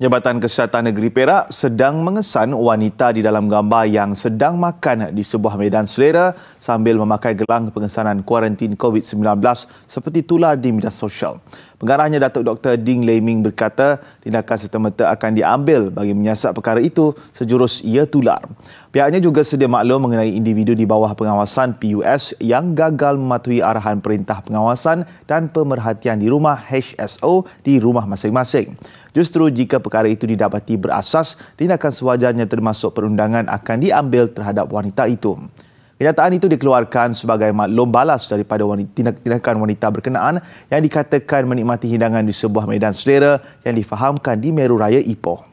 Jabatan Kesihatan Negeri Perak sedang mengesan wanita di dalam gambar yang sedang makan di sebuah medan selera sambil memakai gelang pengesanan kuarantin COVID-19 seperti tular di media sosial. Pengarahnya Datuk Dr. Ding Lei Ming berkata tindakan serta akan diambil bagi menyiasat perkara itu sejurus ia tular. Pihaknya juga sedia maklum mengenai individu di bawah pengawasan PUS yang gagal mematuhi arahan perintah pengawasan dan pemerhatian di rumah HSO di rumah masing-masing. Justru jika perkara itu didapati berasas, tindakan sewajarnya termasuk perundangan akan diambil terhadap wanita itu. Kenyataan itu dikeluarkan sebagai maklum balas daripada wanita, tindakan wanita berkenaan yang dikatakan menikmati hidangan di sebuah medan selera yang difahamkan di Meru Raya Ipoh.